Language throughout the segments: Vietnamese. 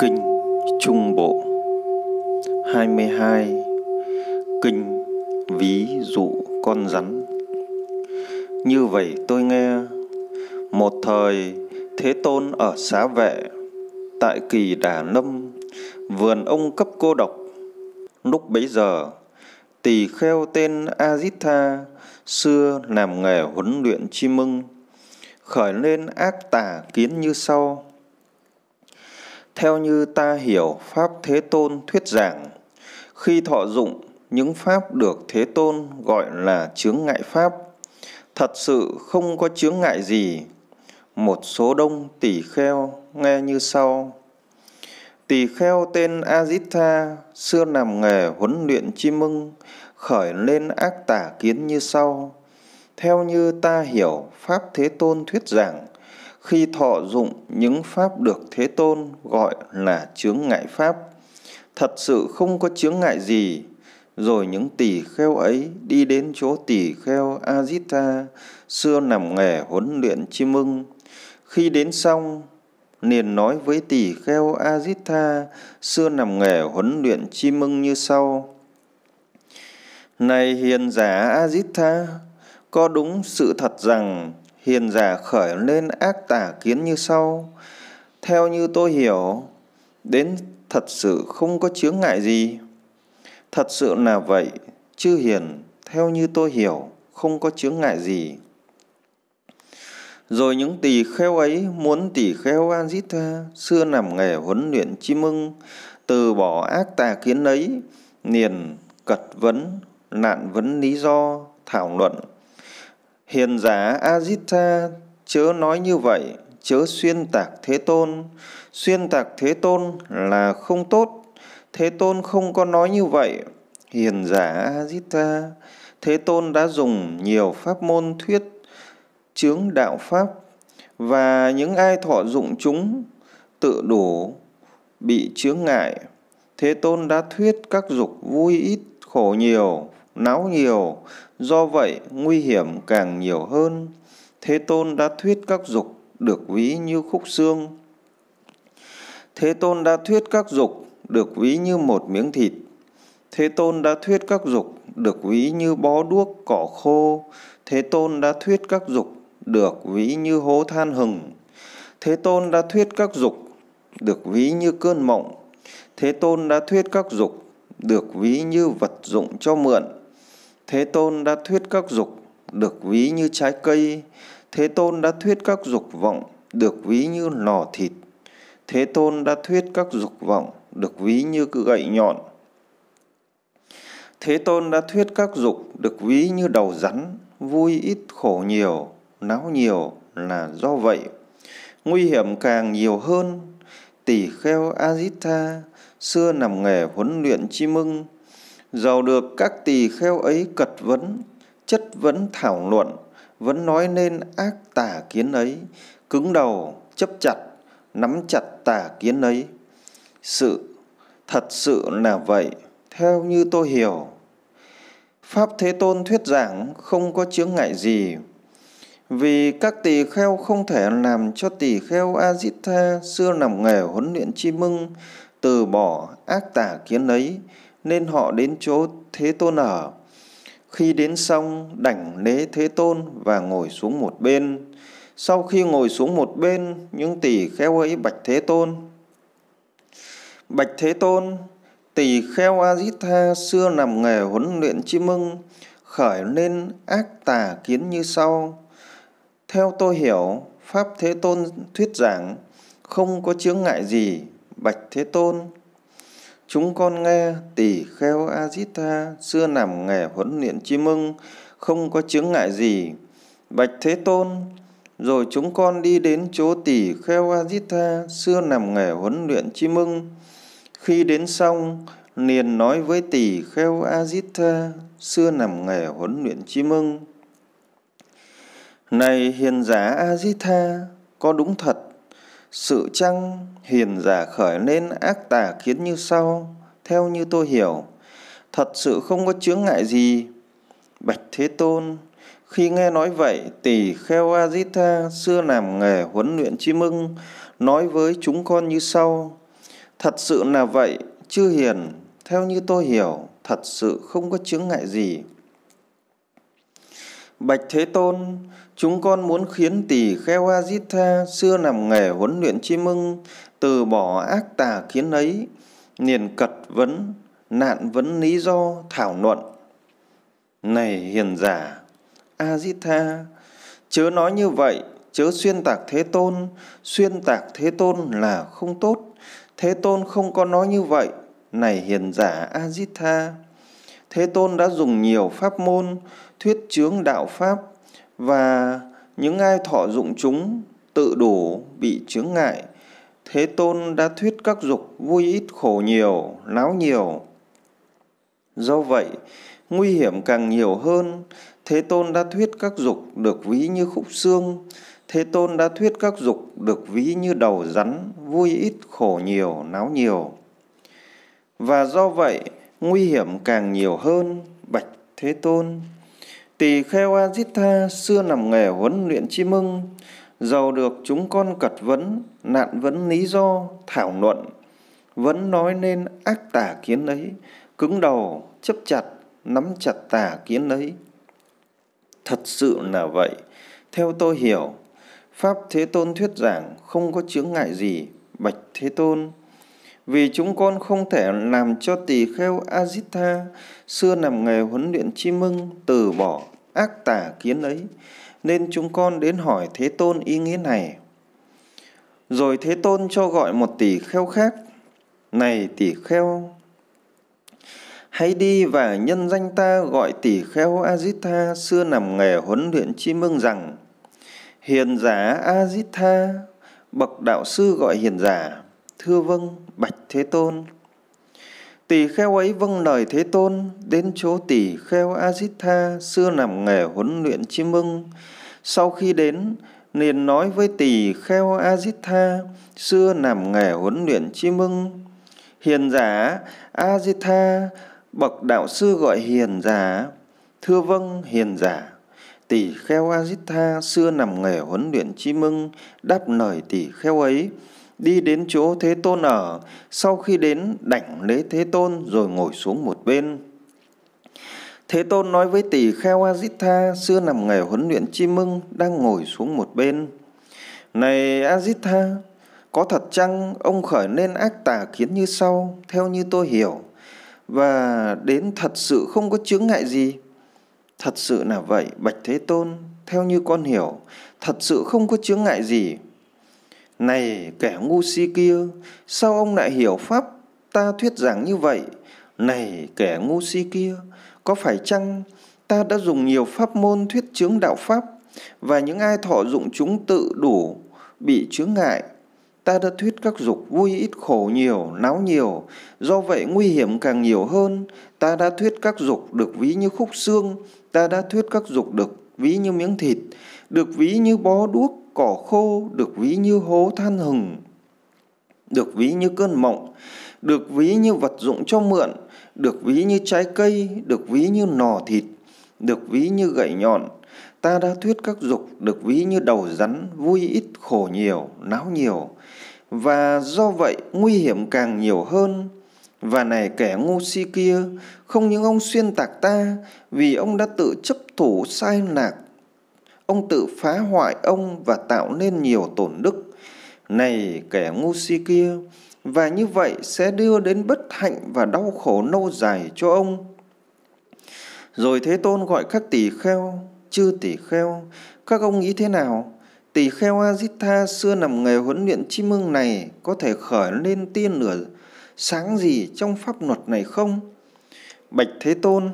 Kinh Trung Bộ 22 Kinh Ví dụ con rắn Như vậy tôi nghe Một thời Thế Tôn ở xá vệ Tại kỳ Đà Lâm Vườn ông cấp cô độc Lúc bấy giờ Tỳ kheo tên Azitha Xưa làm nghề huấn luyện chim mưng Khởi lên ác tả kiến như sau theo như ta hiểu Pháp Thế Tôn thuyết giảng, khi thọ dụng những Pháp được Thế Tôn gọi là chướng ngại Pháp, thật sự không có chướng ngại gì. Một số đông tỷ kheo nghe như sau. Tỷ kheo tên Azitha xưa làm nghề huấn luyện chim mưng, khởi lên ác tả kiến như sau. Theo như ta hiểu Pháp Thế Tôn thuyết giảng, khi thọ dụng những pháp được Thế Tôn gọi là chướng ngại pháp, thật sự không có chướng ngại gì. Rồi những tỳ kheo ấy đi đến chỗ tỳ kheo Ajita, xưa nằm nghề huấn luyện chim ưng. Khi đến xong, liền nói với tỳ kheo Ajita, xưa nằm nghề huấn luyện chim ưng như sau. Này hiền giả Ajita, có đúng sự thật rằng hiền giả khởi lên ác tả kiến như sau theo như tôi hiểu đến thật sự không có chướng ngại gì thật sự là vậy chư hiền theo như tôi hiểu không có chướng ngại gì rồi những tỳ kheo ấy muốn tỳ kheo Anjita xưa làm nghề huấn luyện chi mưng, từ bỏ ác tà kiến ấy, liền cật vấn, nạn vấn lý do, thảo luận Hiền giả Ajita chớ nói như vậy, chớ xuyên tạc Thế Tôn. Xuyên tạc Thế Tôn là không tốt. Thế Tôn không có nói như vậy. Hiền giả Ajita, Thế Tôn đã dùng nhiều pháp môn thuyết chướng đạo pháp và những ai thọ dụng chúng tự đủ bị chướng ngại. Thế Tôn đã thuyết các dục vui ít, khổ nhiều, náo nhiều, Do vậy, nguy hiểm càng nhiều hơn. Thế Tôn đã thuyết các dục được ví như khúc xương. Thế Tôn đã thuyết các dục được ví như một miếng thịt. Thế Tôn đã thuyết các dục được ví như bó đuốc cỏ khô. Thế Tôn đã thuyết các dục được ví như hố than hừng. Thế Tôn đã thuyết các dục được ví như cơn mộng. Thế Tôn đã thuyết các dục được ví như vật dụng cho mượn. Thế Tôn đã thuyết các dục được ví như trái cây, Thế Tôn đã thuyết các dục vọng được ví như lò thịt, Thế Tôn đã thuyết các dục vọng được ví như gậy nhọn. Thế Tôn đã thuyết các dục được ví như đầu rắn, vui ít khổ nhiều, náo nhiều là do vậy. Nguy hiểm càng nhiều hơn, tỷ kheo Ajita xưa nằm nghề huấn luyện chi mưng, giàu được các tỳ kheo ấy cật vấn, chất vấn thảo luận, vẫn nói nên ác tà kiến ấy, cứng đầu, chấp chặt, nắm chặt tà kiến ấy. Sự, thật sự là vậy, theo như tôi hiểu. Pháp Thế Tôn thuyết giảng không có chướng ngại gì, vì các tỳ kheo không thể làm cho tỳ kheo Ajita xưa làm nghề huấn luyện chi mưng, từ bỏ ác tà kiến ấy, nên họ đến chỗ Thế Tôn ở. Khi đến xong, đảnh lễ Thế Tôn và ngồi xuống một bên. Sau khi ngồi xuống một bên, những tỷ kheo ấy bạch Thế Tôn. Bạch Thế Tôn, tỷ kheo Ajitha xưa làm nghề huấn luyện chim mưng, khởi nên ác tà kiến như sau. Theo tôi hiểu, Pháp Thế Tôn thuyết giảng không có chướng ngại gì. Bạch Thế Tôn, Chúng con nghe tỷ kheo Ajita xưa nằm nghề huấn luyện chim mưng, không có chứng ngại gì. Bạch Thế Tôn, rồi chúng con đi đến chỗ tỷ kheo Ajita xưa nằm nghề huấn luyện chim mưng. Khi đến xong, liền nói với tỷ kheo Ajita xưa nằm nghề huấn luyện chim mưng. Này hiền giả Ajita, có đúng thật sự chăng hiền giả khởi nên ác tà kiến như sau, theo như tôi hiểu, thật sự không có chướng ngại gì. Bạch Thế Tôn, khi nghe nói vậy, tỷ kheo Ajita xưa làm nghề huấn luyện chi mưng, nói với chúng con như sau. Thật sự là vậy, chư hiền, theo như tôi hiểu, thật sự không có chướng ngại gì. Bạch Thế Tôn, Chúng con muốn khiến tỷ kheo Khewajitha xưa làm nghề huấn luyện chim mưng, từ bỏ ác tà kiến ấy, niền cật vấn, nạn vấn lý do, thảo luận. Này hiền giả, Ajitha, chớ nói như vậy, chớ xuyên tạc Thế Tôn, xuyên tạc Thế Tôn là không tốt. Thế Tôn không có nói như vậy, này hiền giả Ajitha. Thế Tôn đã dùng nhiều pháp môn, thuyết chướng đạo pháp, và những ai thọ dụng chúng tự đủ bị chướng ngại thế tôn đã thuyết các dục vui ít khổ nhiều láo nhiều do vậy nguy hiểm càng nhiều hơn thế tôn đã thuyết các dục được ví như khúc xương thế tôn đã thuyết các dục được ví như đầu rắn vui ít khổ nhiều náo nhiều và do vậy nguy hiểm càng nhiều hơn bạch thế tôn Tỳ Khewa Jitha xưa nằm nghề huấn luyện chim mưng giàu được chúng con cật vấn, nạn vấn lý do, thảo luận, vẫn nói nên ác tả kiến ấy, cứng đầu, chấp chặt, nắm chặt tả kiến ấy. Thật sự là vậy, theo tôi hiểu, Pháp Thế Tôn thuyết giảng không có chướng ngại gì, Bạch Thế Tôn vì chúng con không thể làm cho tỳ kheo Ajita xưa làm nghề huấn luyện chi mưng từ bỏ ác tà kiến ấy nên chúng con đến hỏi Thế Tôn ý nghĩa này. Rồi Thế Tôn cho gọi một tỷ kheo khác. Này tỷ kheo, hãy đi và nhân danh ta gọi tỷ kheo Ajita xưa làm nghề huấn luyện chi mưng rằng Hiền giả Ajita, bậc đạo sư gọi hiền giả, thưa vâng bạch thế tôn tỳ kheo ấy vâng lời thế tôn đến chỗ tỳ kheo ajitha xưa làm nghề huấn luyện chim ưng sau khi đến liền nói với tỳ kheo ajitha xưa làm nghề huấn luyện chim ưng hiền giả ajitha bậc đạo sư gọi hiền giả thưa vâng hiền giả tỷ kheo ajitha xưa làm nghề huấn luyện chim ưng đáp lời tỷ kheo ấy đi đến chỗ Thế Tôn ở, sau khi đến đảnh lễ Thế Tôn rồi ngồi xuống một bên. Thế Tôn nói với tỷ kheo a xưa nằm ngày huấn luyện Chi Mưng đang ngồi xuống một bên. Này a có thật chăng ông khởi nên ác tà kiến như sau, theo như tôi hiểu, và đến thật sự không có chướng ngại gì? Thật sự là vậy, Bạch Thế Tôn, theo như con hiểu, thật sự không có chướng ngại gì. Này kẻ ngu si kia, sao ông lại hiểu Pháp ta thuyết giảng như vậy? Này kẻ ngu si kia, có phải chăng ta đã dùng nhiều pháp môn thuyết chứng đạo Pháp và những ai thọ dụng chúng tự đủ bị chướng ngại? Ta đã thuyết các dục vui ít khổ nhiều, náo nhiều, do vậy nguy hiểm càng nhiều hơn. Ta đã thuyết các dục được ví như khúc xương, ta đã thuyết các dục được ví như miếng thịt, được ví như bó đuốc, cỏ khô được ví như hố than hừng được ví như cơn mộng được ví như vật dụng cho mượn được ví như trái cây được ví như nò thịt được ví như gậy nhọn ta đã thuyết các dục được ví như đầu rắn vui ít khổ nhiều náo nhiều và do vậy nguy hiểm càng nhiều hơn và này kẻ ngu si kia không những ông xuyên tạc ta vì ông đã tự chấp thủ sai lạc Ông tự phá hoại ông và tạo nên nhiều tổn đức. Này kẻ ngu si kia, và như vậy sẽ đưa đến bất hạnh và đau khổ lâu dài cho ông. Rồi Thế Tôn gọi các tỷ kheo, chư tỷ kheo, các ông nghĩ thế nào? Tỷ kheo Ajita xưa nằm nghề huấn luyện chim ưng này có thể khởi lên tiên lửa sáng gì trong pháp luật này không? Bạch Thế Tôn,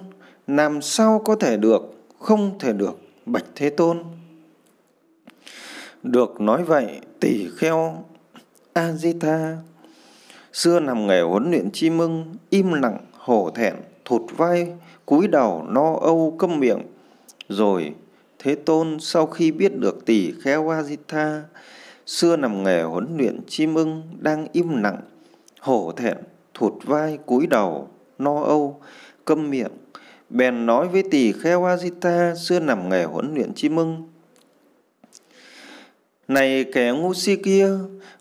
làm sao có thể được, không thể được bạch thế tôn được nói vậy tỷ kheo Ajita xưa làm nghề huấn luyện chi mưng im lặng hổ thẹn thụt vai cúi đầu no âu câm miệng rồi thế tôn sau khi biết được tỷ kheo Ajita xưa làm nghề huấn luyện chi mưng đang im lặng hổ thẹn thụt vai cúi đầu no âu câm miệng bèn nói với tỷ Khewajita xưa nằm nghề huấn luyện chim mưng. Này kẻ ngu si kia,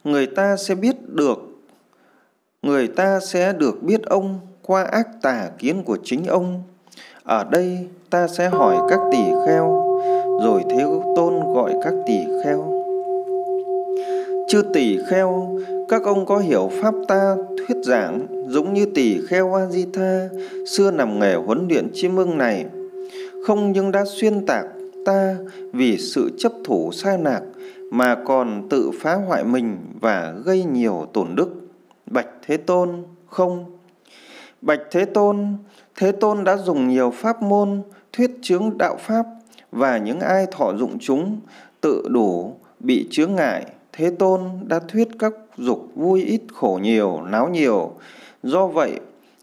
người ta sẽ biết được, người ta sẽ được biết ông qua ác tà kiến của chính ông. Ở đây ta sẽ hỏi các tỷ kheo, rồi Thế Tôn gọi các tỷ kheo. Chư tỷ kheo, các ông có hiểu pháp ta thuyết giảng dũng như tỷ kheo a di tha xưa nằm nghề huấn luyện chiêm ưng này không nhưng đã xuyên tạc ta vì sự chấp thủ sai lạc mà còn tự phá hoại mình và gây nhiều tổn đức bạch thế tôn không bạch thế tôn thế tôn đã dùng nhiều pháp môn thuyết chướng đạo pháp và những ai thọ dụng chúng tự đủ bị chướng ngại Thế Tôn đã thuyết các dục vui ít khổ nhiều, náo nhiều. Do vậy,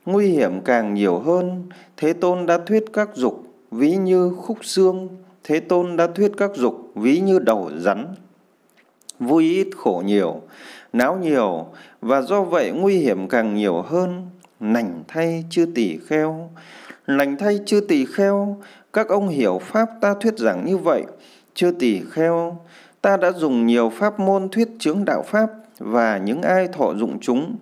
nguy hiểm càng nhiều hơn. Thế Tôn đã thuyết các dục ví như khúc xương. Thế Tôn đã thuyết các dục ví như đầu rắn. Vui ít khổ nhiều, náo nhiều và do vậy nguy hiểm càng nhiều hơn. Nành thay chư tỷ kheo. Lành thay chư tỳ kheo, các ông hiểu pháp ta thuyết giảng như vậy. Chư tỳ kheo, ta đã dùng nhiều pháp môn thuyết chướng đạo pháp và những ai thọ dụng chúng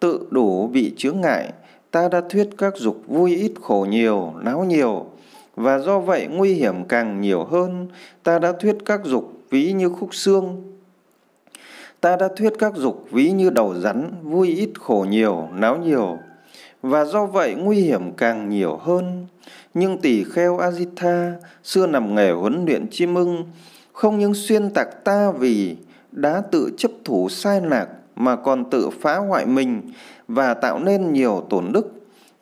tự đủ bị chướng ngại ta đã thuyết các dục vui ít khổ nhiều náo nhiều và do vậy nguy hiểm càng nhiều hơn ta đã thuyết các dục ví như khúc xương ta đã thuyết các dục ví như đầu rắn vui ít khổ nhiều náo nhiều và do vậy nguy hiểm càng nhiều hơn nhưng tỷ kheo ajitha xưa nằm nghề huấn luyện chim ưng không những xuyên tạc ta vì đã tự chấp thủ sai lạc mà còn tự phá hoại mình và tạo nên nhiều tổn đức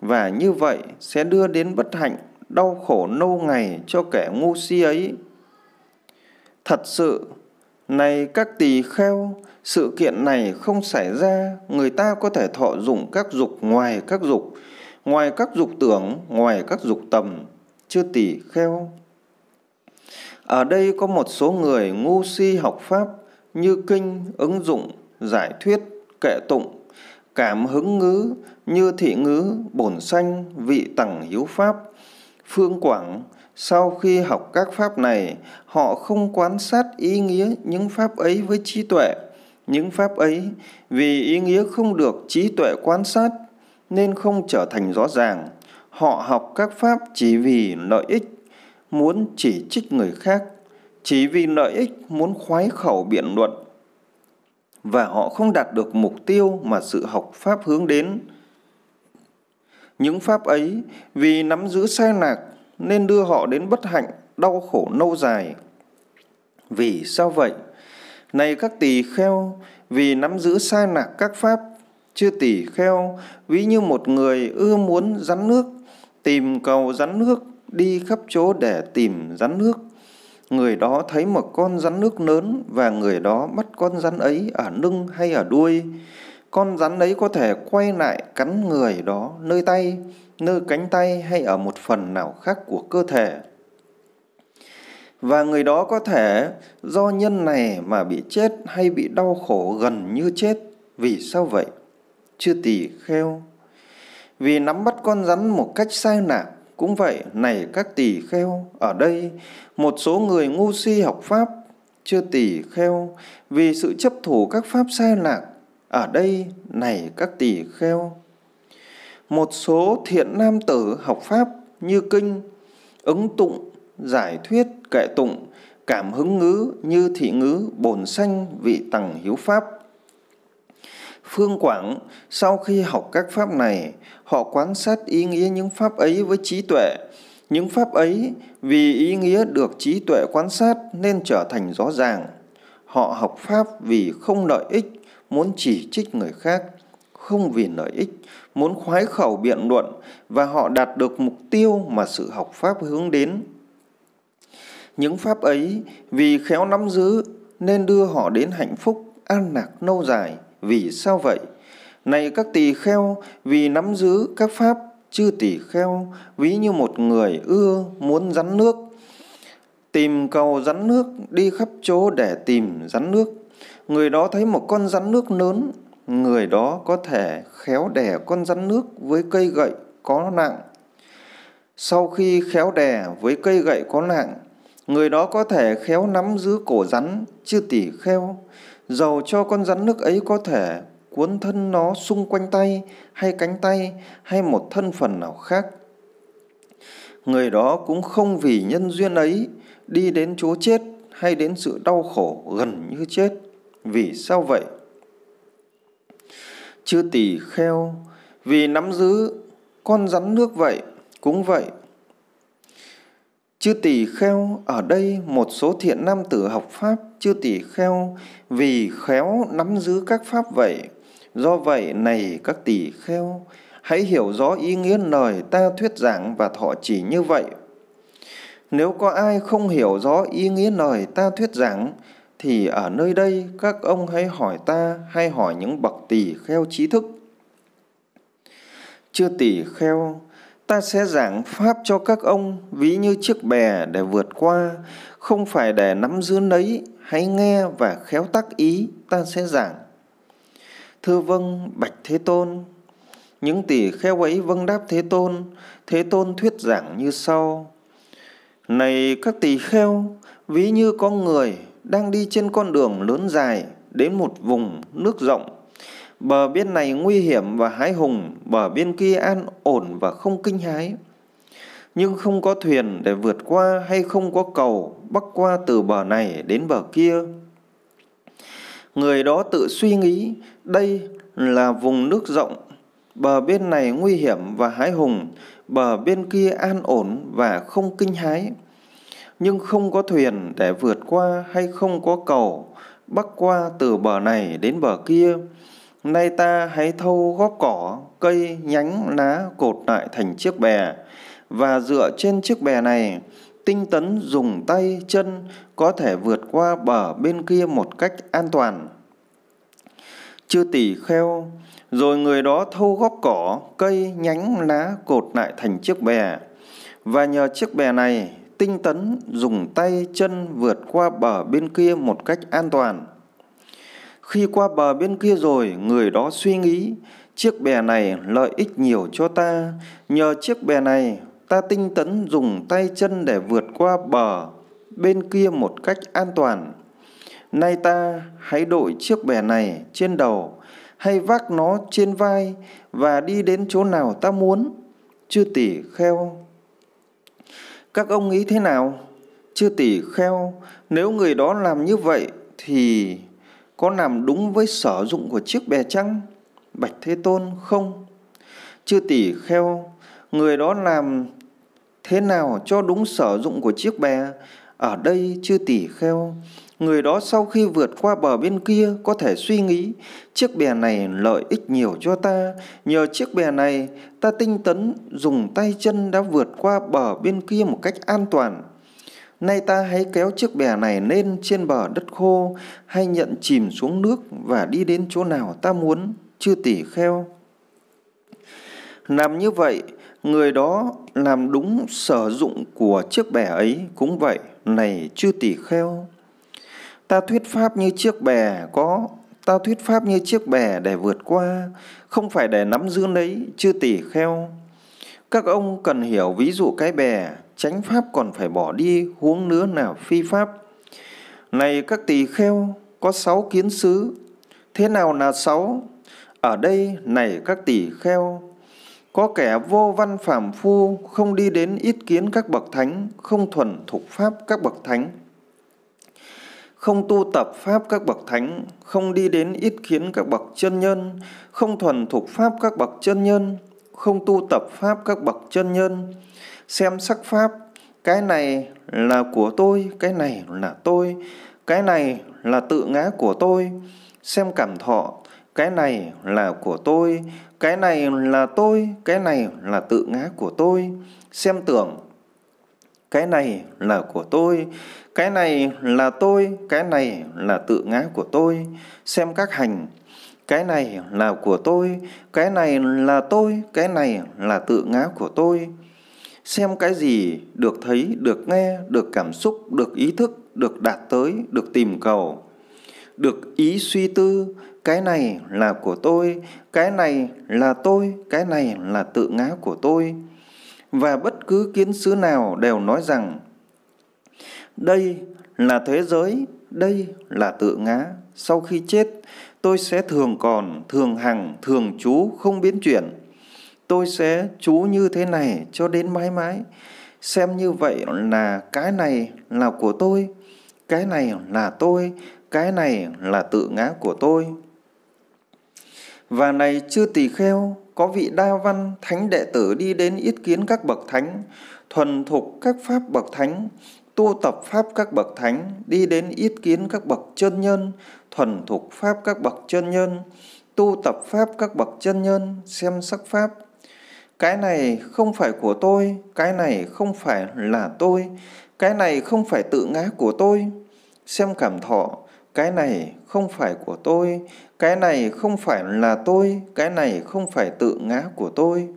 và như vậy sẽ đưa đến bất hạnh đau khổ lâu ngày cho kẻ ngu si ấy thật sự này các tỳ kheo sự kiện này không xảy ra người ta có thể thọ dụng các dục ngoài các dục ngoài các dục tưởng ngoài các dục tầm chưa tỳ kheo ở đây có một số người ngu si học Pháp như kinh, ứng dụng, giải thuyết, kệ tụng, cảm hứng ngữ như thị ngữ, bổn sanh, vị tẳng hiếu Pháp, phương quảng. Sau khi học các Pháp này, họ không quan sát ý nghĩa những Pháp ấy với trí tuệ. Những Pháp ấy vì ý nghĩa không được trí tuệ quan sát nên không trở thành rõ ràng. Họ học các Pháp chỉ vì lợi ích muốn chỉ trích người khác, chỉ vì lợi ích muốn khoái khẩu biện luận. Và họ không đạt được mục tiêu mà sự học Pháp hướng đến. Những Pháp ấy vì nắm giữ sai lạc nên đưa họ đến bất hạnh, đau khổ lâu dài. Vì sao vậy? Này các tỳ kheo, vì nắm giữ sai lạc các Pháp, chưa tỳ kheo, ví như một người ưa muốn rắn nước, tìm cầu rắn nước đi khắp chỗ để tìm rắn nước. Người đó thấy một con rắn nước lớn và người đó bắt con rắn ấy ở lưng hay ở đuôi. Con rắn ấy có thể quay lại cắn người đó nơi tay, nơi cánh tay hay ở một phần nào khác của cơ thể. Và người đó có thể do nhân này mà bị chết hay bị đau khổ gần như chết. Vì sao vậy? Chưa tỳ kheo. Vì nắm bắt con rắn một cách sai lạc cũng vậy, này các tỳ kheo, ở đây một số người ngu si học Pháp, chưa tỳ kheo, vì sự chấp thủ các Pháp sai lạc, ở đây này các tỳ kheo. Một số thiện nam tử học Pháp như kinh, ứng tụng, giải thuyết, kệ tụng, cảm hứng ngữ như thị ngữ, bồn sanh vị tằng hiếu Pháp. Phương Quảng sau khi học các pháp này, họ quan sát ý nghĩa những pháp ấy với trí tuệ. Những pháp ấy vì ý nghĩa được trí tuệ quan sát nên trở thành rõ ràng. Họ học pháp vì không lợi ích, muốn chỉ trích người khác, không vì lợi ích, muốn khoái khẩu biện luận và họ đạt được mục tiêu mà sự học pháp hướng đến. Những pháp ấy vì khéo nắm giữ nên đưa họ đến hạnh phúc, an lạc lâu dài. Vì sao vậy? Này các tỳ kheo, vì nắm giữ các pháp chư tỳ kheo, ví như một người ưa muốn rắn nước. Tìm cầu rắn nước, đi khắp chỗ để tìm rắn nước. Người đó thấy một con rắn nước lớn, người đó có thể khéo đẻ con rắn nước với cây gậy có nặng. Sau khi khéo đè với cây gậy có nặng, người đó có thể khéo nắm giữ cổ rắn, chư tỳ kheo. Dầu cho con rắn nước ấy có thể cuốn thân nó xung quanh tay hay cánh tay hay một thân phần nào khác. Người đó cũng không vì nhân duyên ấy đi đến chỗ chết hay đến sự đau khổ gần như chết. Vì sao vậy? Chư tỳ kheo, vì nắm giữ con rắn nước vậy, cũng vậy. Chư tỳ kheo ở đây một số thiện nam tử học pháp chư tỳ kheo vì khéo nắm giữ các pháp vậy Do vậy này các tỳ kheo, hãy hiểu rõ ý nghĩa lời ta thuyết giảng và thọ chỉ như vậy. Nếu có ai không hiểu rõ ý nghĩa lời ta thuyết giảng, thì ở nơi đây các ông hãy hỏi ta hay hỏi những bậc tỳ kheo trí thức. Chưa tỳ kheo, ta sẽ giảng pháp cho các ông ví như chiếc bè để vượt qua, không phải để nắm giữ lấy, hãy nghe và khéo tác ý ta sẽ giảng thưa vâng bạch thế tôn những tỷ kheo ấy vâng đáp thế tôn thế tôn thuyết giảng như sau này các tỳ kheo ví như có người đang đi trên con đường lớn dài đến một vùng nước rộng bờ bên này nguy hiểm và hái hùng bờ bên kia an ổn và không kinh hái nhưng không có thuyền để vượt qua hay không có cầu bắc qua từ bờ này đến bờ kia người đó tự suy nghĩ đây là vùng nước rộng, bờ bên này nguy hiểm và hái hùng, bờ bên kia an ổn và không kinh hái. Nhưng không có thuyền để vượt qua hay không có cầu, bắc qua từ bờ này đến bờ kia. Nay ta hãy thâu góp cỏ, cây, nhánh, lá cột lại thành chiếc bè, và dựa trên chiếc bè này, tinh tấn dùng tay chân có thể vượt qua bờ bên kia một cách an toàn chưa tỉ kheo, rồi người đó thâu góp cỏ, cây, nhánh, lá cột lại thành chiếc bè. Và nhờ chiếc bè này, tinh tấn dùng tay chân vượt qua bờ bên kia một cách an toàn. Khi qua bờ bên kia rồi, người đó suy nghĩ, chiếc bè này lợi ích nhiều cho ta, nhờ chiếc bè này ta tinh tấn dùng tay chân để vượt qua bờ bên kia một cách an toàn. Nay ta hãy đội chiếc bè này trên đầu, hay vác nó trên vai và đi đến chỗ nào ta muốn. Chư tỷ kheo. Các ông nghĩ thế nào? Chư tỷ kheo, nếu người đó làm như vậy thì có làm đúng với sở dụng của chiếc bè chăng? Bạch Thế Tôn không. Chư tỷ kheo, người đó làm thế nào cho đúng sở dụng của chiếc bè? Ở đây chư tỷ kheo, Người đó sau khi vượt qua bờ bên kia có thể suy nghĩ chiếc bè này lợi ích nhiều cho ta, nhờ chiếc bè này ta tinh tấn dùng tay chân đã vượt qua bờ bên kia một cách an toàn. Nay ta hãy kéo chiếc bè này lên trên bờ đất khô hay nhận chìm xuống nước và đi đến chỗ nào ta muốn, chưa tỉ kheo. Làm như vậy, người đó làm đúng sở dụng của chiếc bè ấy cũng vậy, này chưa tỉ kheo. Ta thuyết pháp như chiếc bè có Ta thuyết pháp như chiếc bè để vượt qua, không phải để nắm giữ lấy, chưa tỉ kheo. Các ông cần hiểu ví dụ cái bè, tránh pháp còn phải bỏ đi, huống nữa là phi pháp. Này các tỳ kheo, có sáu kiến xứ. Thế nào là sáu? Ở đây, này các tỳ kheo, có kẻ vô văn phàm phu, không đi đến ít kiến các bậc thánh, không thuần thục pháp các bậc thánh không tu tập pháp các bậc thánh, không đi đến ít kiến các bậc chân nhân, không thuần thục pháp các bậc chân nhân, không tu tập pháp các bậc chân nhân, xem sắc pháp, cái này là của tôi, cái này là tôi, cái này là tự ngã của tôi, xem cảm thọ, cái này là của tôi, cái này là tôi, cái này là tự ngã của tôi, xem tưởng, cái này là của tôi, cái này là tôi cái này là tự ngã của tôi xem các hành cái này là của tôi cái này là tôi cái này là tự ngã của tôi xem cái gì được thấy được nghe được cảm xúc được ý thức được đạt tới được tìm cầu được ý suy tư cái này là của tôi cái này là tôi cái này là tự ngã của tôi và bất cứ kiến xứ nào đều nói rằng đây là thế giới, đây là tự ngã. Sau khi chết, tôi sẽ thường còn, thường hằng, thường trú, không biến chuyển. Tôi sẽ trú như thế này cho đến mãi mãi. Xem như vậy là cái này là của tôi, cái này là tôi, cái này là tự ngã của tôi. Và này chưa tỳ kheo, có vị đa văn thánh đệ tử đi đến yết kiến các bậc thánh, thuần thục các pháp bậc thánh, tu tập pháp các bậc thánh, đi đến yết kiến các bậc chân nhân, thuần thục pháp các bậc chân nhân, tu tập pháp các bậc chân nhân, xem sắc pháp. Cái này không phải của tôi, cái này không phải là tôi, cái này không phải tự ngã của tôi. Xem cảm thọ, cái này không phải của tôi, cái này không phải là tôi, cái này không phải tự ngã của tôi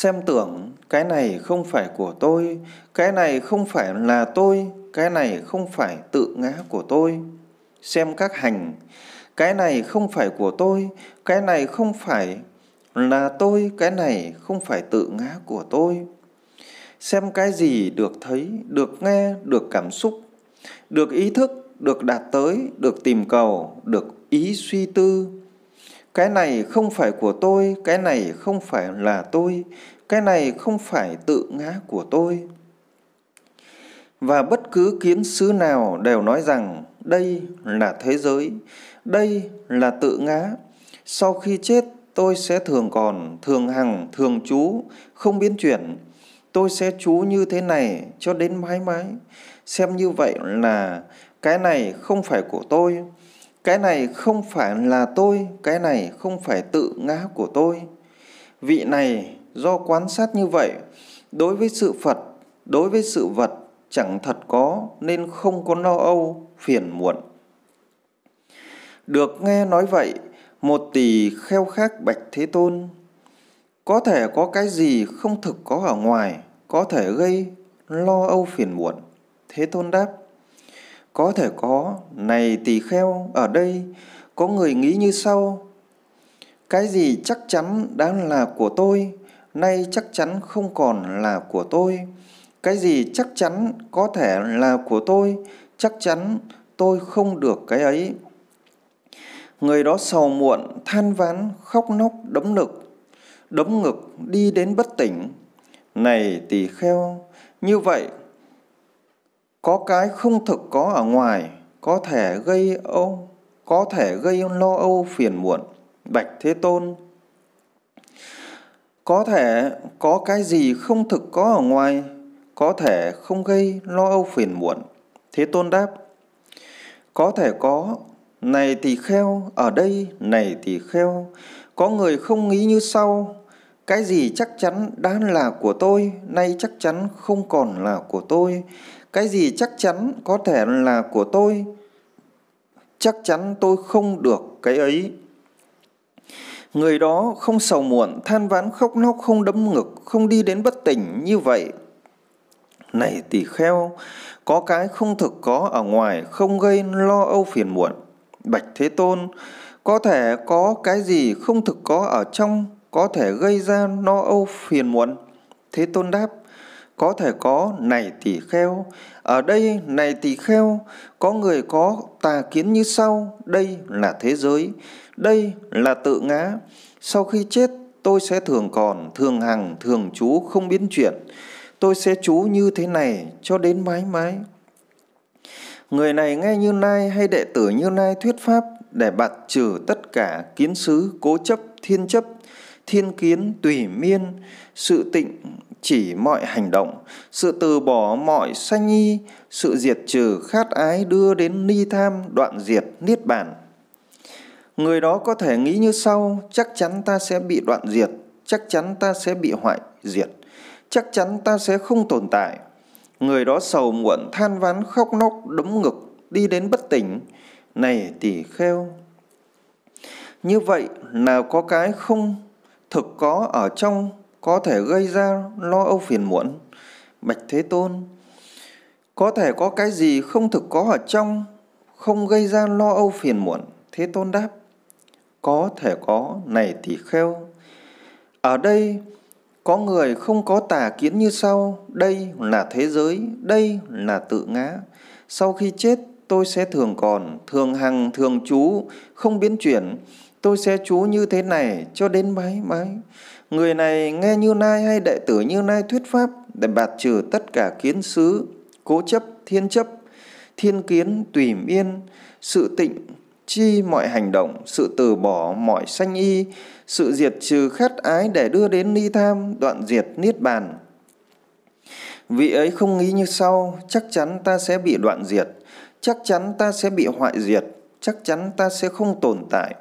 xem tưởng cái này không phải của tôi, cái này không phải là tôi, cái này không phải tự ngã của tôi. Xem các hành, cái này không phải của tôi, cái này không phải là tôi, cái này không phải tự ngã của tôi. Xem cái gì được thấy, được nghe, được cảm xúc, được ý thức, được đạt tới, được tìm cầu, được ý suy tư, cái này không phải của tôi, cái này không phải là tôi, cái này không phải tự ngã của tôi. Và bất cứ kiến sứ nào đều nói rằng đây là thế giới, đây là tự ngã. Sau khi chết tôi sẽ thường còn, thường hằng, thường trú, không biến chuyển. Tôi sẽ trú như thế này cho đến mãi mãi. Xem như vậy là cái này không phải của tôi, cái này không phải là tôi cái này không phải tự ngã của tôi vị này do quan sát như vậy đối với sự phật đối với sự vật chẳng thật có nên không có lo âu phiền muộn được nghe nói vậy một tỷ kheo khác bạch thế tôn có thể có cái gì không thực có ở ngoài có thể gây lo âu phiền muộn thế tôn đáp có thể có, này tỳ kheo, ở đây có người nghĩ như sau. Cái gì chắc chắn đã là của tôi, nay chắc chắn không còn là của tôi. Cái gì chắc chắn có thể là của tôi, chắc chắn tôi không được cái ấy. Người đó sầu muộn, than ván, khóc nóc, đấm ngực, đấm ngực đi đến bất tỉnh. Này tỳ kheo, như vậy có cái không thực có ở ngoài có thể gây âu có thể gây lo âu phiền muộn bạch thế tôn có thể có cái gì không thực có ở ngoài có thể không gây lo âu phiền muộn thế tôn đáp có thể có này thì kheo ở đây này thì kheo có người không nghĩ như sau cái gì chắc chắn đã là của tôi nay chắc chắn không còn là của tôi cái gì chắc chắn có thể là của tôi chắc chắn tôi không được cái ấy người đó không sầu muộn than ván khóc nóc không đấm ngực không đi đến bất tỉnh như vậy này tỳ kheo có cái không thực có ở ngoài không gây lo âu phiền muộn bạch thế tôn có thể có cái gì không thực có ở trong có thể gây ra lo âu phiền muộn thế tôn đáp có thể có này tỷ kheo ở đây này tỷ kheo có người có tà kiến như sau đây là thế giới đây là tự ngã sau khi chết tôi sẽ thường còn thường hằng thường trú không biến chuyển tôi sẽ trú như thế này cho đến mãi mãi người này nghe như nai hay đệ tử như nai thuyết pháp để bạt trừ tất cả kiến xứ cố chấp thiên chấp thiên kiến tùy miên sự tịnh chỉ mọi hành động, sự từ bỏ mọi sanh y, sự diệt trừ khát ái đưa đến ni tham đoạn diệt niết bàn. Người đó có thể nghĩ như sau, chắc chắn ta sẽ bị đoạn diệt, chắc chắn ta sẽ bị hoại diệt, chắc chắn ta sẽ không tồn tại. Người đó sầu muộn than ván khóc nóc đấm ngực, đi đến bất tỉnh, này tỷ kheo. Như vậy nào có cái không thực có ở trong có thể gây ra lo âu phiền muộn. Bạch Thế Tôn, có thể có cái gì không thực có ở trong, không gây ra lo âu phiền muộn. Thế Tôn đáp, có thể có, này thì kheo. Ở đây, có người không có tà kiến như sau, đây là thế giới, đây là tự ngã. Sau khi chết, tôi sẽ thường còn, thường hằng, thường trú, không biến chuyển. Tôi sẽ trú như thế này cho đến mãi mãi người này nghe Như Lai hay đệ tử Như Lai thuyết pháp để bạt trừ tất cả kiến xứ, cố chấp, thiên chấp, thiên kiến, tùy miên, sự tịnh, chi mọi hành động, sự từ bỏ mọi sanh y, sự diệt trừ khát ái để đưa đến ni tham, đoạn diệt niết bàn. Vị ấy không nghĩ như sau, chắc chắn ta sẽ bị đoạn diệt, chắc chắn ta sẽ bị hoại diệt, chắc chắn ta sẽ không tồn tại,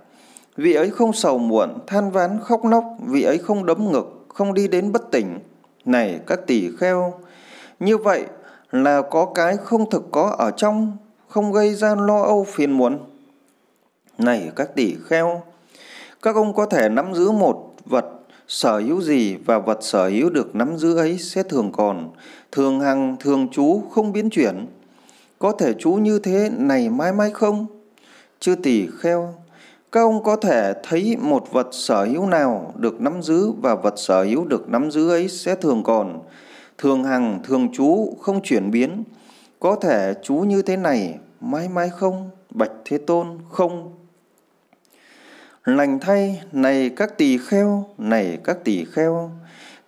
Vị ấy không sầu muộn, than ván khóc nóc, vị ấy không đấm ngực, không đi đến bất tỉnh. Này các tỷ kheo, như vậy là có cái không thực có ở trong, không gây ra lo âu phiền muộn. Này các tỷ kheo, các ông có thể nắm giữ một vật sở hữu gì và vật sở hữu được nắm giữ ấy sẽ thường còn, thường hằng, thường trú, không biến chuyển. Có thể trú như thế này mãi mãi không? chưa tỷ kheo, các ông có thể thấy một vật sở hữu nào được nắm giữ và vật sở hữu được nắm giữ ấy sẽ thường còn, thường hằng, thường trú, không chuyển biến. Có thể trú như thế này, mãi mãi không, bạch thế tôn, không. Lành thay, này các tỳ kheo, này các tỳ kheo,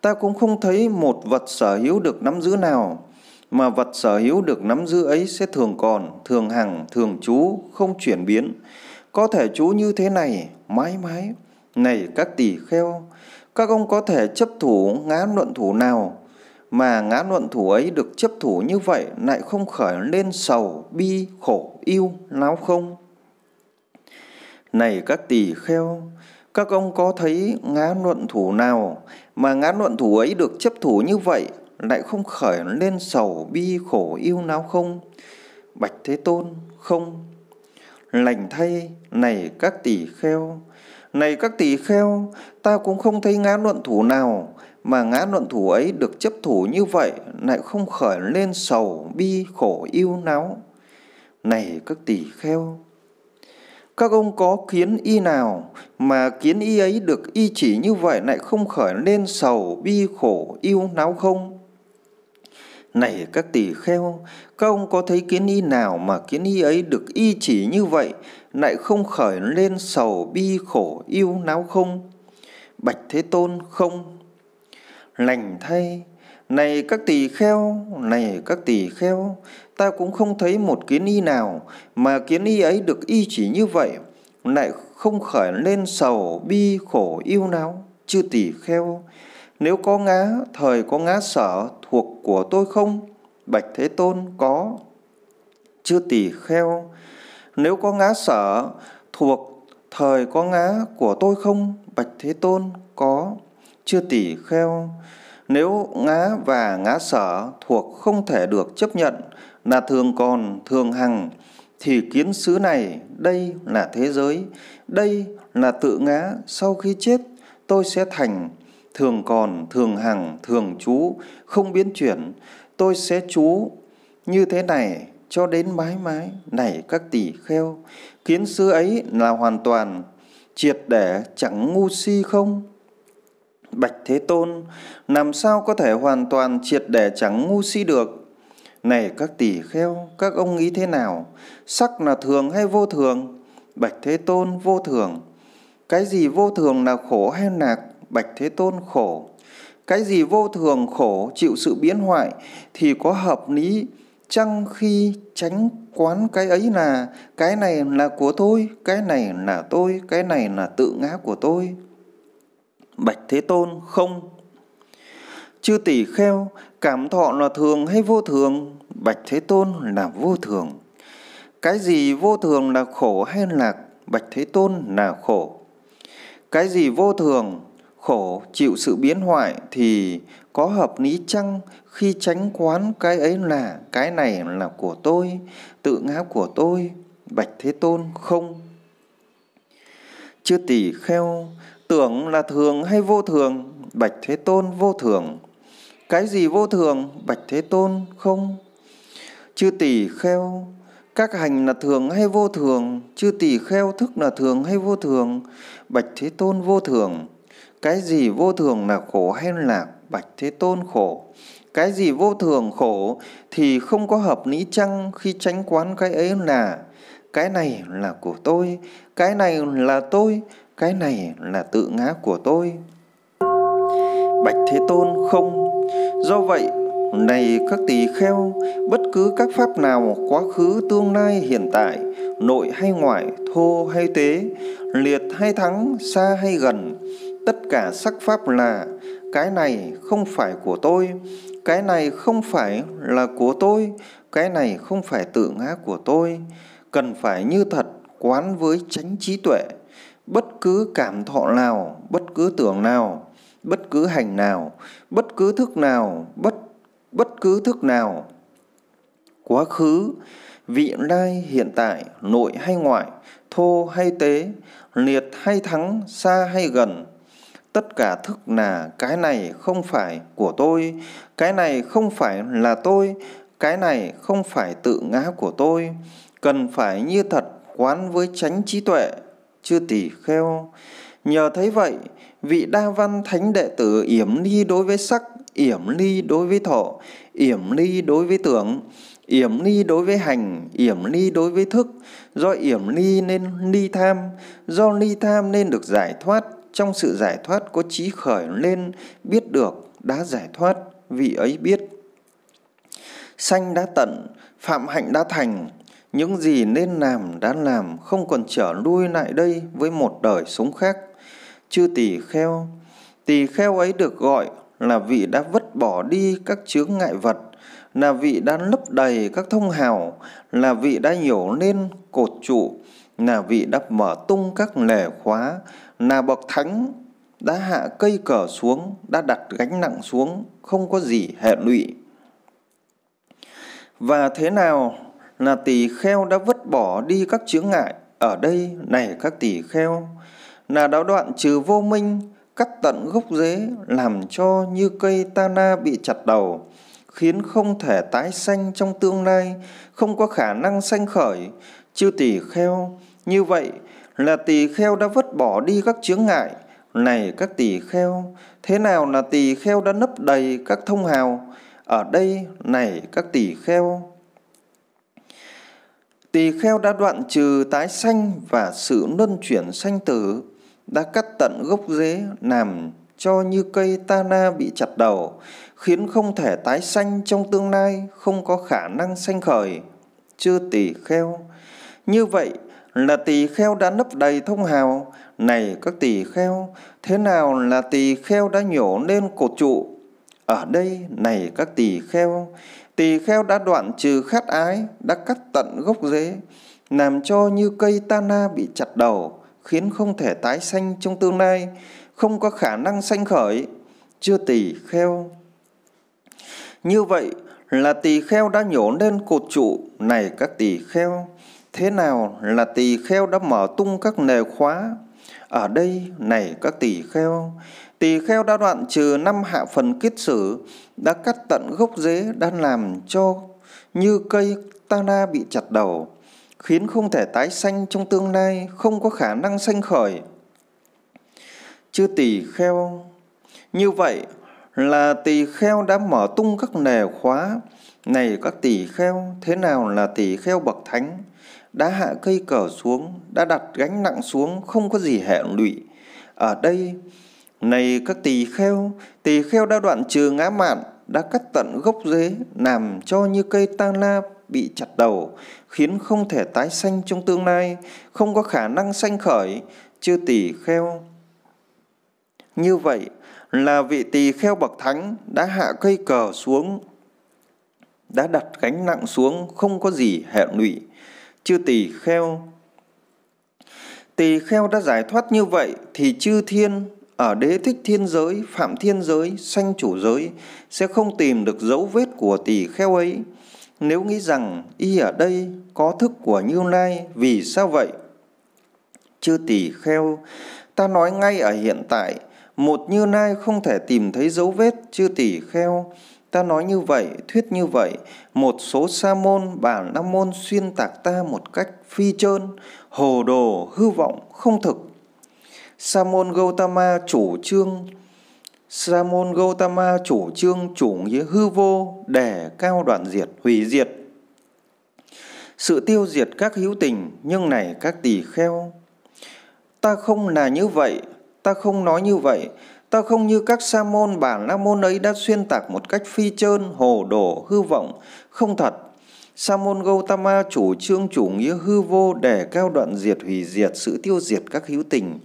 ta cũng không thấy một vật sở hữu được nắm giữ nào, mà vật sở hữu được nắm giữ ấy sẽ thường còn, thường hằng, thường trú, không chuyển biến có thể chú như thế này, mãi mãi. Này các tỷ kheo, các ông có thể chấp thủ ngã luận thủ nào mà ngã luận thủ ấy được chấp thủ như vậy lại không khởi lên sầu, bi, khổ, yêu, láo không? Này các tỷ kheo, các ông có thấy ngã luận thủ nào mà ngã luận thủ ấy được chấp thủ như vậy lại không khởi lên sầu, bi, khổ, yêu, láo không? Bạch Thế Tôn, không. Lành thay, này các tỷ kheo, này các tỷ kheo, ta cũng không thấy ngã luận thủ nào, mà ngã luận thủ ấy được chấp thủ như vậy lại không khởi lên sầu, bi, khổ, yêu náo. Này các tỷ kheo, các ông có kiến y nào mà kiến y ấy được y chỉ như vậy lại không khởi lên sầu, bi, khổ, yêu náo không? Này các tỷ kheo, các ông có thấy kiến y nào mà kiến y ấy được y chỉ như vậy lại không khởi lên sầu bi khổ yêu náo không bạch thế tôn không lành thay này các tỳ kheo này các tỳ kheo ta cũng không thấy một kiến y nào mà kiến y ấy được y chỉ như vậy lại không khởi lên sầu bi khổ yêu náo chư tỳ kheo nếu có ngã thời có ngã sở thuộc của tôi không bạch thế tôn có chư tỳ kheo nếu có ngã sở thuộc thời có ngã của tôi không bạch thế tôn có chưa tỷ kheo nếu ngã và ngã sở thuộc không thể được chấp nhận là thường còn thường hằng thì kiến xứ này đây là thế giới đây là tự ngã sau khi chết tôi sẽ thành thường còn thường hằng thường trú không biến chuyển tôi sẽ trú như thế này cho đến mái mái này các tỷ kheo kiến xưa ấy là hoàn toàn triệt để chẳng ngu si không bạch thế tôn làm sao có thể hoàn toàn triệt để chẳng ngu si được này các tỷ kheo các ông nghĩ thế nào sắc là thường hay vô thường bạch thế tôn vô thường cái gì vô thường là khổ hay nạc bạch thế tôn khổ cái gì vô thường khổ chịu sự biến hoại thì có hợp lý chăng khi tránh quán cái ấy là cái này là của tôi cái này là tôi cái này là tự ngã của tôi bạch thế tôn không chư tỷ kheo cảm thọ là thường hay vô thường bạch thế tôn là vô thường cái gì vô thường là khổ hay lạc bạch thế tôn là khổ cái gì vô thường khổ chịu sự biến hoại thì có hợp lý chăng khi tránh quán cái ấy là cái này là của tôi tự ngã của tôi bạch thế tôn không chư tỷ kheo tưởng là thường hay vô thường bạch thế tôn vô thường cái gì vô thường bạch thế tôn không chư tỷ kheo các hành là thường hay vô thường chư tỷ kheo thức là thường hay vô thường bạch thế tôn vô thường cái gì vô thường là khổ hay lạc bạch thế tôn khổ cái gì vô thường khổ thì không có hợp lý chăng khi tránh quán cái ấy là cái này là của tôi, cái này là tôi, cái này là tự ngã của tôi. Bạch Thế Tôn không. Do vậy, này các tỳ kheo, bất cứ các pháp nào quá khứ, tương lai, hiện tại, nội hay ngoại, thô hay tế, liệt hay thắng, xa hay gần, tất cả sắc pháp là cái này không phải của tôi, cái này không phải là của tôi, cái này không phải tự ngã của tôi, cần phải như thật quán với chánh trí tuệ, bất cứ cảm thọ nào, bất cứ tưởng nào, bất cứ hành nào, bất cứ thức nào, bất bất cứ thức nào. Quá khứ, vị lai hiện tại, nội hay ngoại, thô hay tế, liệt hay thắng, xa hay gần, tất cả thức là cái này không phải của tôi, cái này không phải là tôi, cái này không phải tự ngã của tôi, cần phải như thật quán với chánh trí tuệ, chưa tỉ kheo. Nhờ thấy vậy, vị đa văn thánh đệ tử yểm ly đối với sắc, yểm ly đối với thọ, yểm ly đối với tưởng, yểm ly đối với hành, yểm ly đối với thức, do yểm ly nên ly tham, do ly tham nên được giải thoát, trong sự giải thoát có trí khởi lên biết được đã giải thoát vị ấy biết sanh đã tận phạm hạnh đã thành những gì nên làm đã làm không còn trở lui lại đây với một đời sống khác chư tỳ kheo tỳ kheo ấy được gọi là vị đã vứt bỏ đi các chướng ngại vật là vị đã lấp đầy các thông hào là vị đã nhổ lên cột trụ là vị đã mở tung các lề khóa là Bọc Thánh đã hạ cây cờ xuống, đã đặt gánh nặng xuống, không có gì hệ lụy. Và thế nào là tỳ kheo đã vứt bỏ đi các chướng ngại ở đây này các tỳ kheo là đã đoạn trừ vô minh cắt tận gốc rễ làm cho như cây tana bị chặt đầu khiến không thể tái sanh trong tương lai không có khả năng sanh khởi chư tỳ kheo như vậy là tỳ kheo đã vứt bỏ đi các chướng ngại. Này các tỳ kheo, thế nào là tỳ kheo đã nấp đầy các thông hào? Ở đây, này các tỳ kheo. Tỳ kheo đã đoạn trừ tái sanh và sự luân chuyển sanh tử, đã cắt tận gốc rễ làm cho như cây ta na bị chặt đầu, khiến không thể tái sanh trong tương lai, không có khả năng sanh khởi. chưa tỳ kheo, như vậy là tỳ kheo đã nấp đầy thông hào, này các tỳ kheo, thế nào là tỳ kheo đã nhổ nên cột trụ? Ở đây, này các tỳ kheo, tỳ kheo đã đoạn trừ khát ái, đã cắt tận gốc rễ, làm cho như cây tana bị chặt đầu, khiến không thể tái sanh trong tương lai, không có khả năng sanh khởi, chưa tỳ kheo. Như vậy là tỳ kheo đã nhổ nên cột trụ, này các tỳ kheo, Thế nào là tỳ kheo đã mở tung các nề khóa? Ở đây này các tỳ kheo, tỳ kheo đã đoạn trừ năm hạ phần kiết sử, đã cắt tận gốc rễ, đang làm cho như cây tana bị chặt đầu, khiến không thể tái sanh trong tương lai, không có khả năng sanh khởi. Chư tỳ kheo, như vậy là tỳ kheo đã mở tung các nề khóa, này các tỳ kheo, thế nào là tỳ kheo bậc thánh? đã hạ cây cờ xuống, đã đặt gánh nặng xuống, không có gì hệ lụy. Ở đây, này các tỳ kheo, tỳ kheo đã đoạn trừ ngã mạn, đã cắt tận gốc rễ, làm cho như cây ta la bị chặt đầu, khiến không thể tái sanh trong tương lai, không có khả năng sanh khởi, chư tỳ kheo. Như vậy là vị tỳ kheo bậc thánh đã hạ cây cờ xuống, đã đặt gánh nặng xuống, không có gì hệ lụy chư tỳ kheo. Tỳ kheo đã giải thoát như vậy thì chư thiên ở đế thích thiên giới, phạm thiên giới, sanh chủ giới sẽ không tìm được dấu vết của tỳ kheo ấy. Nếu nghĩ rằng y ở đây có thức của Như Lai, vì sao vậy? Chư tỳ kheo, ta nói ngay ở hiện tại, một Như Lai không thể tìm thấy dấu vết chư tỳ kheo, Ta nói như vậy, thuyết như vậy, một số sa môn bảo nam môn xuyên tạc ta một cách phi trơn, hồ đồ, hư vọng, không thực. Sa môn Gautama chủ trương Sa môn Gautama chủ trương chủ nghĩa hư vô để cao đoạn diệt, hủy diệt. Sự tiêu diệt các hữu tình nhưng này các tỳ kheo. Ta không là như vậy, ta không nói như vậy, Ta không như các sa môn bản la môn ấy đã xuyên tạc một cách phi trơn, hồ đồ, hư vọng, không thật. Sa môn Gautama chủ trương chủ nghĩa hư vô để cao đoạn diệt hủy diệt sự tiêu diệt các hữu tình.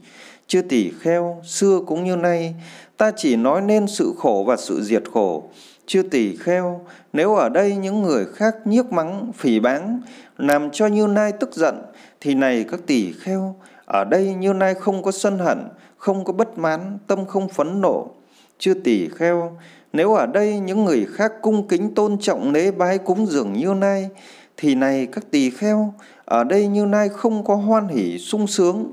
Chưa tỷ kheo, xưa cũng như nay, ta chỉ nói nên sự khổ và sự diệt khổ. Chưa tỷ kheo, nếu ở đây những người khác nhiếc mắng, phỉ báng, làm cho như nay tức giận, thì này các tỷ kheo, ở đây như nay không có sân hận, không có bất mãn, tâm không phấn nộ, chưa tỳ kheo. Nếu ở đây những người khác cung kính tôn trọng lễ bái cúng dường như nay, thì này các tỳ kheo, ở đây như nay không có hoan hỷ sung sướng,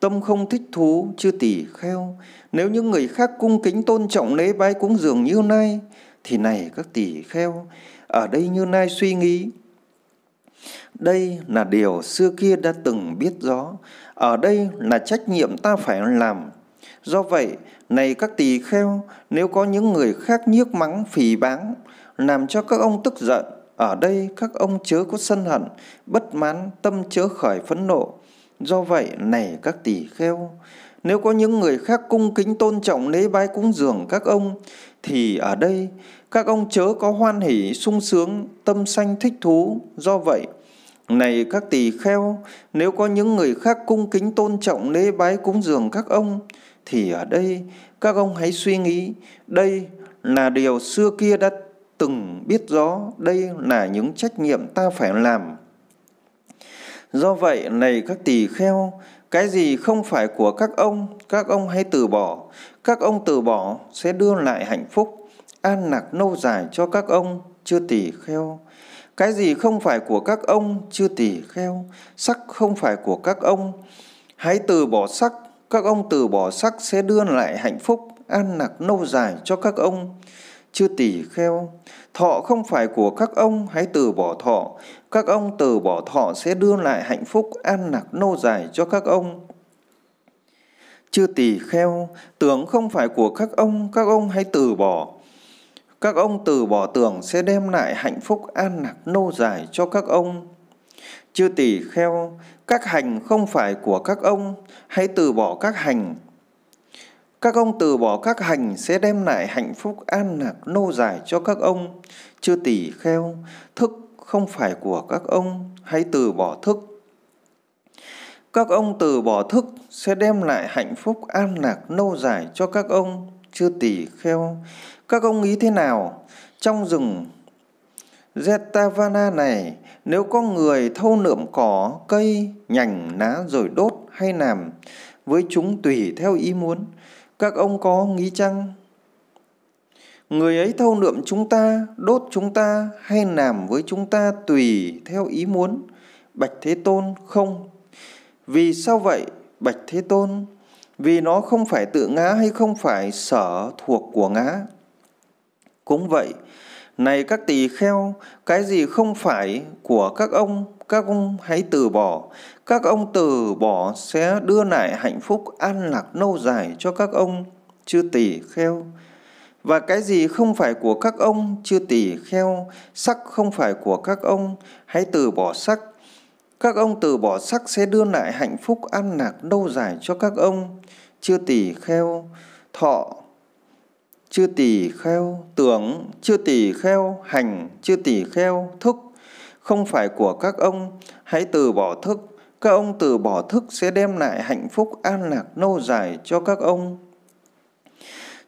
tâm không thích thú, chưa tỳ kheo. Nếu những người khác cung kính tôn trọng lễ bái cúng dường như nay, thì này các tỳ kheo, ở đây như nay suy nghĩ. Đây là điều xưa kia đã từng biết rõ, ở đây là trách nhiệm ta phải làm. Do vậy, này các tỳ kheo, nếu có những người khác nhiếc mắng phỉ báng, làm cho các ông tức giận, ở đây các ông chớ có sân hận, bất mãn, tâm chớ khởi phẫn nộ. Do vậy, này các tỳ kheo, nếu có những người khác cung kính tôn trọng lễ bái cúng dường các ông, thì ở đây các ông chớ có hoan hỷ, sung sướng, tâm sanh thích thú. Do vậy, này các tỳ kheo, nếu có những người khác cung kính tôn trọng lễ bái cúng dường các ông, thì ở đây các ông hãy suy nghĩ, đây là điều xưa kia đã từng biết rõ, đây là những trách nhiệm ta phải làm. Do vậy, này các tỳ kheo, cái gì không phải của các ông, các ông hãy từ bỏ. Các ông từ bỏ sẽ đưa lại hạnh phúc, an lạc lâu dài cho các ông, chưa tỳ kheo. Cái gì không phải của các ông chưa tỳ kheo, sắc không phải của các ông. Hãy từ bỏ sắc, các ông từ bỏ sắc sẽ đưa lại hạnh phúc, an lạc lâu dài cho các ông. Chưa tỳ kheo, thọ không phải của các ông, hãy từ bỏ thọ. Các ông từ bỏ thọ sẽ đưa lại hạnh phúc, an lạc lâu dài cho các ông. Chưa tỳ kheo, tưởng không phải của các ông, các ông hãy từ bỏ các ông từ bỏ tưởng sẽ đem lại hạnh phúc an lạc lâu dài cho các ông. Chư tỷ kheo, các hành không phải của các ông, hãy từ bỏ các hành. Các ông từ bỏ các hành sẽ đem lại hạnh phúc an lạc lâu dài cho các ông. Chư tỷ kheo, thức không phải của các ông, hãy từ bỏ thức. Các ông từ bỏ thức sẽ đem lại hạnh phúc an lạc lâu dài cho các ông. Chư tỷ kheo, các ông nghĩ thế nào? Trong rừng jetavana này, nếu có người thâu lượm cỏ, cây, nhành, ná rồi đốt hay làm với chúng tùy theo ý muốn, các ông có nghĩ chăng? Người ấy thâu lượm chúng ta, đốt chúng ta hay làm với chúng ta tùy theo ý muốn. Bạch Thế Tôn không. Vì sao vậy, Bạch Thế Tôn? Vì nó không phải tự ngã hay không phải sở thuộc của ngã cũng vậy. Này các tỳ kheo, cái gì không phải của các ông, các ông hãy từ bỏ. Các ông từ bỏ sẽ đưa lại hạnh phúc an lạc lâu dài cho các ông, chư tỳ kheo. Và cái gì không phải của các ông, chư tỳ kheo, sắc không phải của các ông, hãy từ bỏ sắc. Các ông từ bỏ sắc sẽ đưa lại hạnh phúc an lạc lâu dài cho các ông, chư tỳ kheo, thọ chư tỳ kheo tưởng chư tỳ kheo hành chư tỳ kheo thức không phải của các ông hãy từ bỏ thức các ông từ bỏ thức sẽ đem lại hạnh phúc an lạc lâu dài cho các ông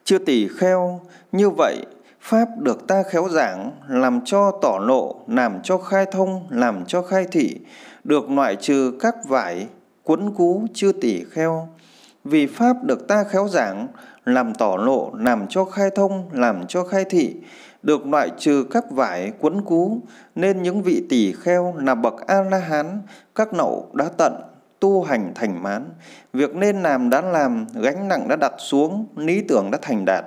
chư tỳ kheo như vậy pháp được ta khéo giảng làm cho tỏ lộ làm cho khai thông làm cho khai thị được loại trừ các vải quấn cú chư tỳ kheo vì pháp được ta khéo giảng làm tỏ lộ, làm cho khai thông, làm cho khai thị, được loại trừ các vải quấn cú, nên những vị tỷ kheo là bậc A-la-hán, các nậu đã tận, tu hành thành mán, việc nên làm đã làm, gánh nặng đã đặt xuống, lý tưởng đã thành đạt,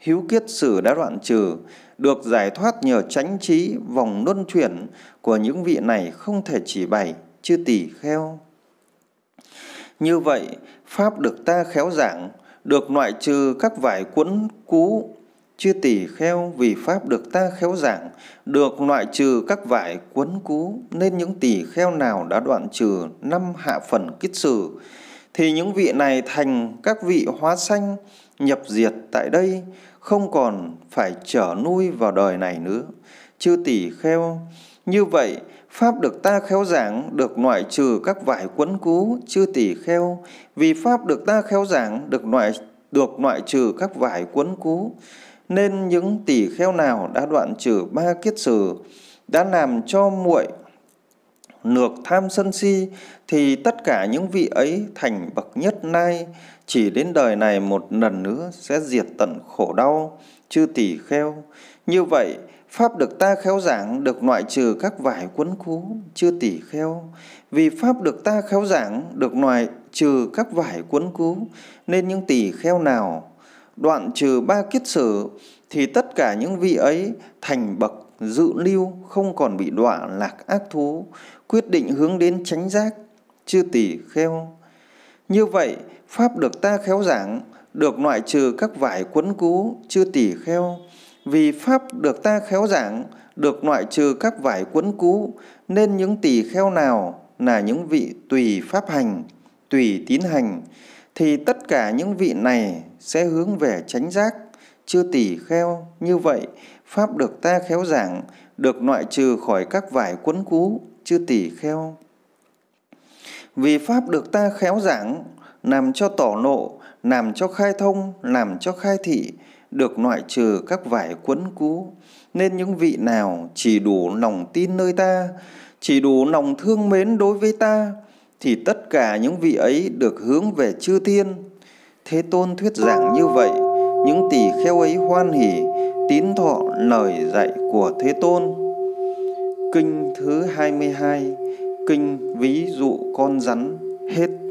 hiếu kiết sử đã đoạn trừ, được giải thoát nhờ tránh trí, vòng luân chuyển của những vị này không thể chỉ bày, chư tỷ kheo. Như vậy, Pháp được ta khéo giảng, được loại trừ các vải quấn cú chưa tỷ kheo vì pháp được ta khéo giảng được loại trừ các vải quấn cú nên những tỷ kheo nào đã đoạn trừ năm hạ phần kích sử thì những vị này thành các vị hóa sanh nhập diệt tại đây không còn phải trở nuôi vào đời này nữa chư tỷ kheo như vậy Pháp được ta khéo giảng, được loại trừ các vải quấn cú, chưa tỷ kheo. Vì Pháp được ta khéo giảng, được loại được loại trừ các vải quấn cú. Nên những tỷ kheo nào đã đoạn trừ ba kiết sử, đã làm cho muội nược tham sân si, thì tất cả những vị ấy thành bậc nhất nay chỉ đến đời này một lần nữa sẽ diệt tận khổ đau, chư tỷ kheo. Như vậy, Pháp được ta khéo giảng được loại trừ các vải quấn cú, chưa tỉ kheo. Vì Pháp được ta khéo giảng được loại trừ các vải quấn cú, nên những tỉ kheo nào đoạn trừ ba kiết sử thì tất cả những vị ấy thành bậc dự lưu không còn bị đọa lạc ác thú, quyết định hướng đến chánh giác, chưa tỉ kheo. Như vậy, Pháp được ta khéo giảng, được loại trừ các vải quấn cú, chưa tỉ kheo, vì Pháp được ta khéo giảng, được loại trừ các vải quấn cũ, nên những tỳ kheo nào là những vị tùy Pháp hành, tùy tín hành, thì tất cả những vị này sẽ hướng về chánh giác, chưa tỳ kheo như vậy, Pháp được ta khéo giảng, được loại trừ khỏi các vải quấn cũ, chưa tỳ kheo. Vì Pháp được ta khéo giảng, làm cho tỏ lộ làm cho khai thông, làm cho khai thị, được loại trừ các vải quấn cũ nên những vị nào chỉ đủ lòng tin nơi ta chỉ đủ lòng thương mến đối với ta thì tất cả những vị ấy được hướng về chư thiên thế tôn thuyết giảng như vậy những tỳ kheo ấy hoan hỉ tín thọ lời dạy của thế tôn kinh thứ 22 kinh ví dụ con rắn hết